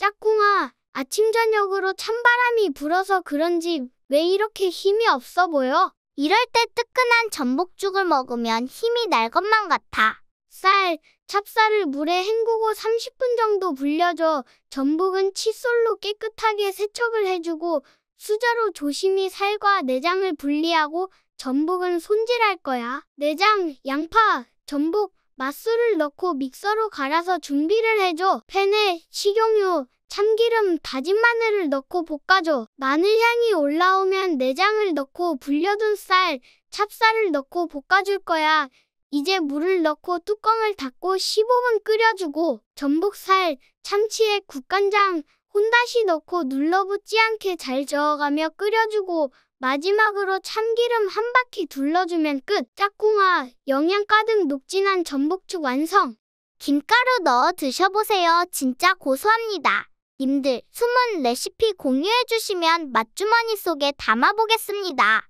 짝꿍아, 아침 저녁으로 찬바람이 불어서 그런지 왜 이렇게 힘이 없어 보여? 이럴 때 뜨끈한 전복죽을 먹으면 힘이 날 것만 같아. 쌀, 찹쌀을 물에 헹구고 30분 정도 불려줘. 전복은 칫솔로 깨끗하게 세척을 해주고 수저로 조심히 살과 내장을 분리하고 전복은 손질할 거야. 내장, 양파, 전복, 맛술을 넣고 믹서로 갈아서 준비를 해줘. 팬에 식용유, 참기름, 다진 마늘을 넣고 볶아줘. 마늘 향이 올라오면 내장을 넣고 불려둔 쌀, 찹쌀을 넣고 볶아줄 거야. 이제 물을 넣고 뚜껑을 닫고 15분 끓여주고 전복살, 참치에 국간장, 혼다시 넣고 눌러붙지 않게 잘 저어가며 끓여주고 마지막으로 참기름 한 바퀴 둘러주면 끝. 짝꿍아, 영양 가득 녹진한 전복죽 완성. 김가루 넣어 드셔보세요. 진짜 고소합니다. 님들, 숨은 레시피 공유해주시면 맛주머니 속에 담아보겠습니다.